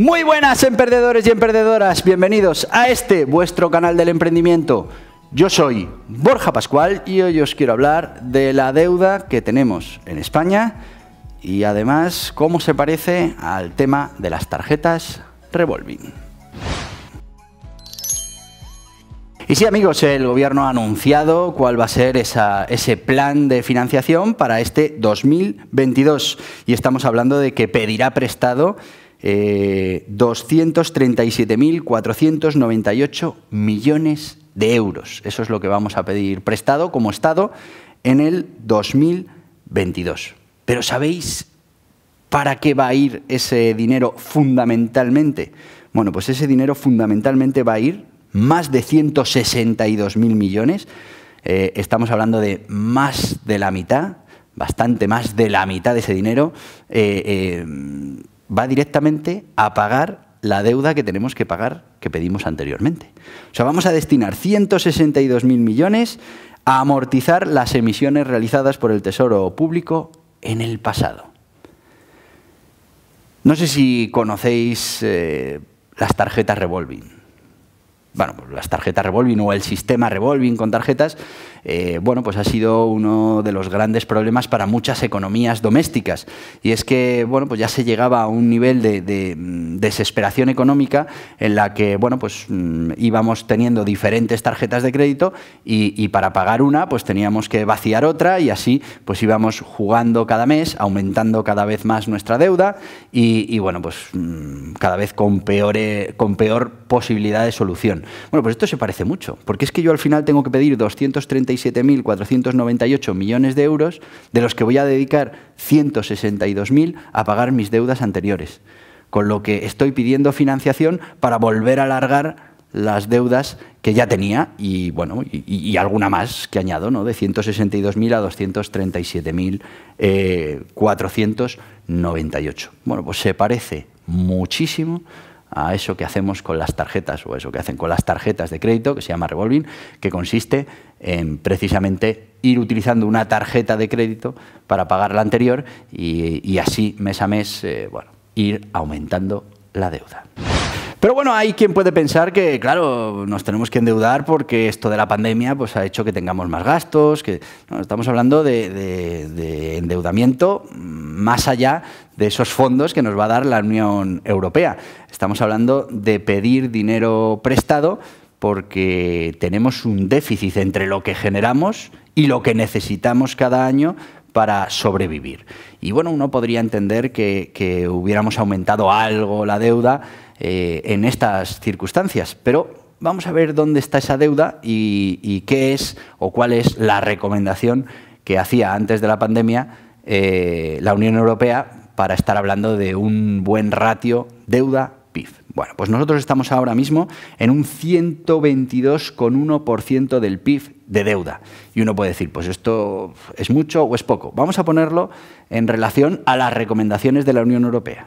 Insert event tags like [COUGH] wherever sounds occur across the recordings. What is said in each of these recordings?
Muy buenas emprendedores y emprendedoras, bienvenidos a este vuestro canal del emprendimiento. Yo soy Borja Pascual y hoy os quiero hablar de la deuda que tenemos en España y además cómo se parece al tema de las tarjetas revolving. Y sí amigos, el gobierno ha anunciado cuál va a ser ese plan de financiación para este 2022 y estamos hablando de que pedirá prestado 237.498 eh, millones de euros. Eso es lo que vamos a pedir prestado como Estado en el 2022. Pero ¿sabéis para qué va a ir ese dinero fundamentalmente? Bueno, pues ese dinero fundamentalmente va a ir más de 162.000 millones. Eh, estamos hablando de más de la mitad, bastante más de la mitad de ese dinero. Eh, va directamente a pagar la deuda que tenemos que pagar que pedimos anteriormente. O sea, vamos a destinar 162.000 millones a amortizar las emisiones realizadas por el Tesoro Público en el pasado. No sé si conocéis eh, las tarjetas revolving. Bueno, pues las tarjetas revolving o el sistema revolving con tarjetas eh, bueno, pues ha sido uno de los grandes problemas para muchas economías domésticas. Y es que, bueno, pues ya se llegaba a un nivel de, mm, desesperación económica en la que, bueno, pues mm, íbamos teniendo diferentes tarjetas de crédito y, para pagar una, pues teníamos que vaciar otra y así, pues íbamos jugando cada mes, aumentando cada vez más nuestra deuda y, bueno, pues mm, cada vez con, con peor posibilidad de solución. Bueno, pues esto se parece mucho, porque es que yo al final tengo que pedir 230 167.498 millones de euros, de los que voy a dedicar 162.000 a pagar mis deudas anteriores. Con lo que estoy pidiendo financiación para volver a alargar las deudas que ya tenía y, bueno, y, y alguna más que añado, ¿no? de 162.000 a 237.498. Eh, bueno, pues se parece muchísimo a eso que hacemos con las tarjetas o eso que hacen con las tarjetas de crédito, que se llama revolving, que consiste en precisamente ir utilizando una tarjeta de crédito para pagar la anterior y, así mes a mes eh, bueno, ir aumentando la deuda. Pero bueno, hay quien puede pensar que, claro, nos tenemos que endeudar porque esto de la pandemia pues, ha hecho que tengamos más gastos, que estamos hablando de, de endeudamiento más allá de esos fondos que nos va a dar la Unión Europea. Estamos hablando de pedir dinero prestado porque tenemos un déficit entre lo que generamos y lo que necesitamos cada año para sobrevivir. Y bueno, uno podría entender que, hubiéramos aumentado algo la deuda eh, en estas circunstancias, pero vamos a ver dónde está esa deuda y, qué es o cuál es la recomendación que hacía antes de la pandemia eh, la Unión Europea para estar hablando de un buen ratio deuda-PIB. Bueno, pues nosotros estamos ahora mismo en un 122,1% del PIB de deuda. Y uno puede decir, pues esto es mucho o es poco. Vamos a ponerlo en relación a las recomendaciones de la Unión Europea.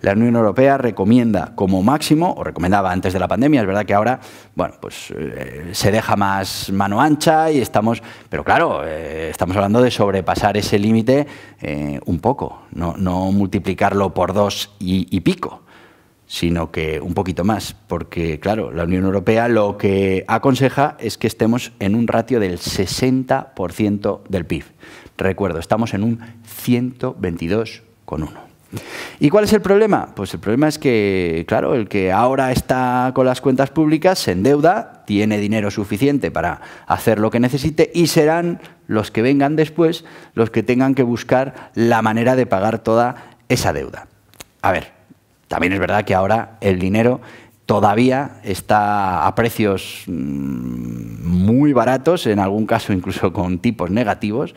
La Unión Europea recomienda como máximo, o recomendaba antes de la pandemia, es verdad que ahora, bueno, pues eh, se deja más mano ancha y estamos, pero claro, eh, estamos hablando de sobrepasar ese límite eh, un poco, no, multiplicarlo por dos y, y pico sino que un poquito más, porque claro, la Unión Europea lo que aconseja es que estemos en un ratio del 60% del PIB. Recuerdo, estamos en un 122,1. ¿Y cuál es el problema? Pues el problema es que, claro, el que ahora está con las cuentas públicas en deuda tiene dinero suficiente para hacer lo que necesite y serán los que vengan después los que tengan que buscar la manera de pagar toda esa deuda. A ver, también es verdad que ahora el dinero todavía está a precios mm, muy baratos, en algún caso incluso con tipos negativos,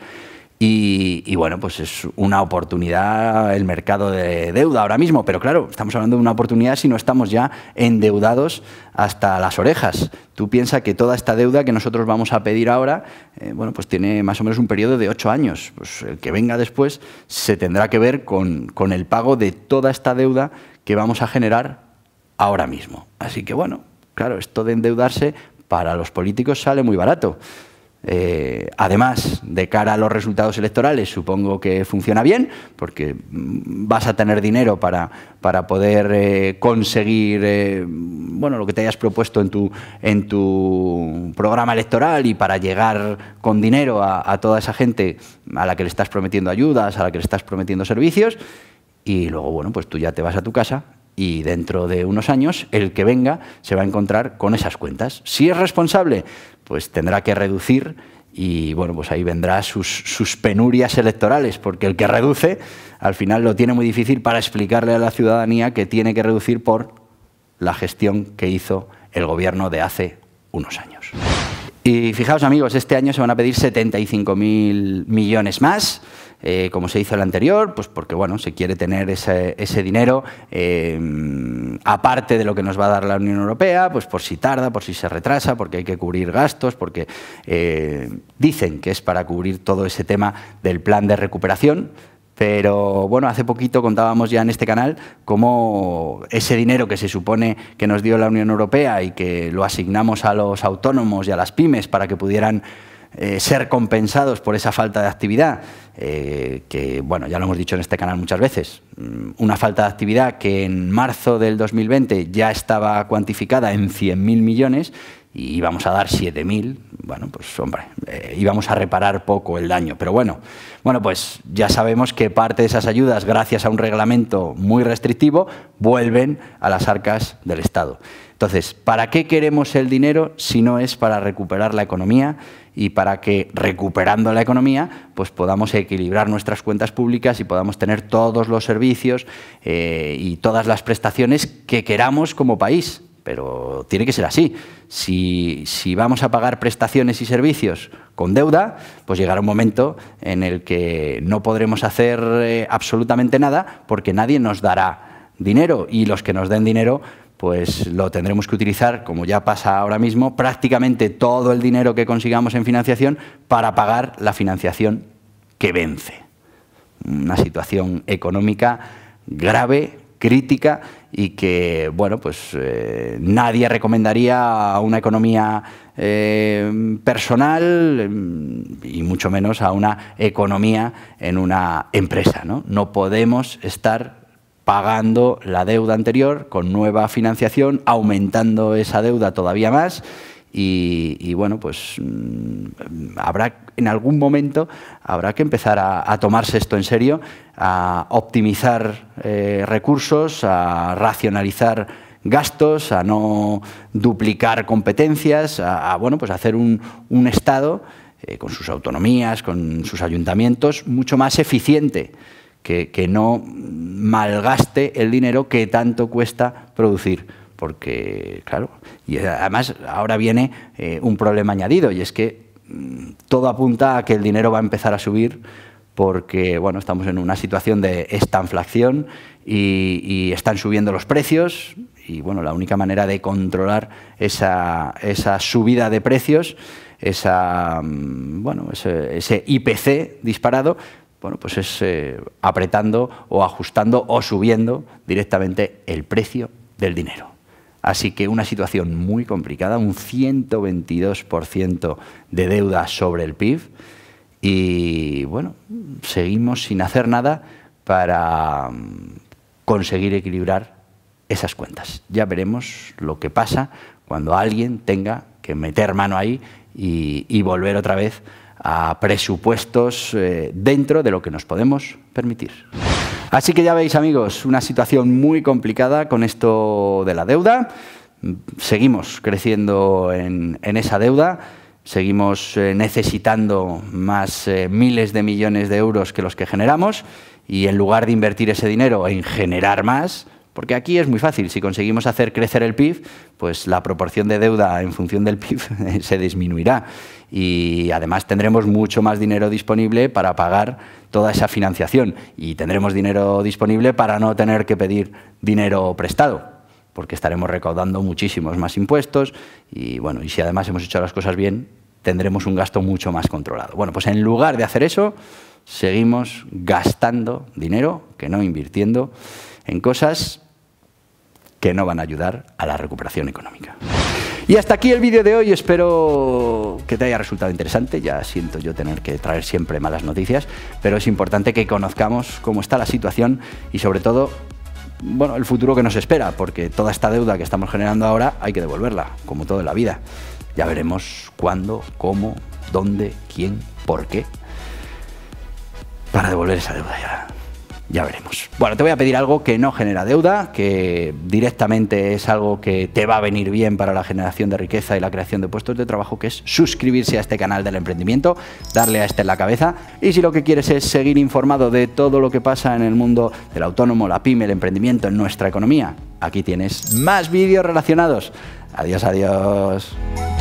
y, bueno, pues es una oportunidad el mercado de deuda ahora mismo, pero claro, estamos hablando de una oportunidad si no estamos ya endeudados hasta las orejas. Tú piensas que toda esta deuda que nosotros vamos a pedir ahora, eh, bueno, pues tiene más o menos un periodo de ocho años. Pues el que venga después se tendrá que ver con, con el pago de toda esta deuda que vamos a generar ahora mismo. Así que bueno, claro, esto de endeudarse para los políticos sale muy barato. Eh, además, de cara a los resultados electorales, supongo que funciona bien, porque mm, vas a tener dinero para, para poder eh, conseguir eh, bueno, lo que te hayas propuesto en tu, en tu programa electoral y para llegar con dinero a, a toda esa gente a la que le estás prometiendo ayudas, a la que le estás prometiendo servicios. Y luego, bueno, pues tú ya te vas a tu casa y dentro de unos años el que venga se va a encontrar con esas cuentas. Si es responsable, pues tendrá que reducir y bueno, pues ahí vendrá sus, penurias electorales, porque el que reduce al final lo tiene muy difícil para explicarle a la ciudadanía que tiene que reducir por la gestión que hizo el gobierno de hace unos años. Y fijaos amigos, este año se van a pedir 75.000 millones más, eh, como se hizo el anterior, pues porque bueno, se quiere tener ese, dinero eh, aparte de lo que nos va a dar la Unión Europea, pues por si tarda, por si se retrasa, porque hay que cubrir gastos, porque eh, dicen que es para cubrir todo ese tema del plan de recuperación pero bueno, hace poquito contábamos ya en este canal cómo ese dinero que se supone que nos dio la Unión Europea y que lo asignamos a los autónomos y a las pymes para que pudieran eh, ser compensados por esa falta de actividad, eh, que bueno, ya lo hemos dicho en este canal muchas veces, mm, una falta de actividad que en marzo del 2020 ya estaba cuantificada en 100.000 millones y íbamos a dar 7.000, bueno, pues hombre, eh, íbamos a reparar poco el daño. Pero bueno, bueno, pues ya sabemos que parte de esas ayudas, gracias a un reglamento muy restrictivo, vuelven a las arcas del Estado. Entonces, ¿para qué queremos el dinero si no es para recuperar la economía y para que recuperando la economía pues podamos equilibrar nuestras cuentas públicas y podamos tener todos los servicios eh, y todas las prestaciones que queramos como país? pero tiene que ser así. Si, vamos a pagar prestaciones y servicios con deuda, pues llegará un momento en el que no podremos hacer eh, absolutamente nada porque nadie nos dará dinero y los que nos den dinero pues lo tendremos que utilizar, como ya pasa ahora mismo, prácticamente todo el dinero que consigamos en financiación para pagar la financiación que vence. Una situación económica grave, crítica y que, bueno, pues eh, nadie recomendaría a una economía eh, personal mm, y mucho menos a una economía en una empresa. No, no podemos estar pagando la deuda anterior con nueva financiación, aumentando esa deuda todavía más y, y bueno, pues mm, habrá en algún momento habrá que empezar a, tomarse esto en serio, a optimizar eh, recursos, a racionalizar gastos, a no duplicar competencias, a, bueno, pues hacer un, Estado eh, con sus autonomías, con sus ayuntamientos, mucho más eficiente. Que, no malgaste el dinero que tanto cuesta producir. Porque, claro, y además ahora viene eh, un problema añadido, y es que Mm, todo apunta a que el dinero va a empezar a subir porque bueno, estamos en una situación de estanflación y, y están subiendo los precios y bueno, la única manera de controlar esa, subida de precios, esa, mm, bueno, ese, IPC disparado, bueno, pues es eh, apretando o ajustando o subiendo directamente el precio del dinero. Así que una situación muy complicada, un 122% de deuda sobre el PIB. Y bueno, seguimos sin hacer nada para mm, conseguir equilibrar esas cuentas. Ya veremos lo que pasa cuando alguien tenga que meter mano ahí y, volver otra vez a presupuestos eh, dentro de lo que nos podemos permitir. Así que ya veis amigos, una situación muy complicada con esto de la deuda. Seguimos creciendo en, esa deuda, seguimos eh, necesitando más eh, miles de millones de euros que los que generamos y en lugar de invertir ese dinero en generar más, porque aquí es muy fácil, si conseguimos hacer crecer el PIB, pues la proporción de deuda en función del PIB [LAUGHS] se disminuirá y además tendremos mucho más dinero disponible para pagar toda esa financiación y tendremos dinero disponible para no tener que pedir dinero prestado, porque estaremos recaudando muchísimos más impuestos y bueno, y si además hemos hecho las cosas bien, tendremos un gasto mucho más controlado. Bueno, pues en lugar de hacer eso, seguimos gastando dinero que no invirtiendo en cosas que no van a ayudar a la recuperación económica. Y hasta aquí el vídeo de hoy, espero que te haya resultado interesante, ya siento yo tener que traer siempre malas noticias, pero es importante que conozcamos cómo está la situación y sobre todo bueno, el futuro que nos espera, porque toda esta deuda que estamos generando ahora hay que devolverla, como todo en la vida. Ya veremos cuándo, cómo, dónde, quién, por qué, para devolver esa deuda ya. Ya veremos. Bueno, te voy a pedir algo que no genera deuda, que directamente es algo que te va a venir bien para la generación de riqueza y la creación de puestos de trabajo, que es suscribirse a este canal del emprendimiento, darle a este en la cabeza. Y si lo que quieres es seguir informado de todo lo que pasa en el mundo del autónomo, la pyme, el emprendimiento, en nuestra economía, aquí tienes más vídeos relacionados. Adiós, adiós.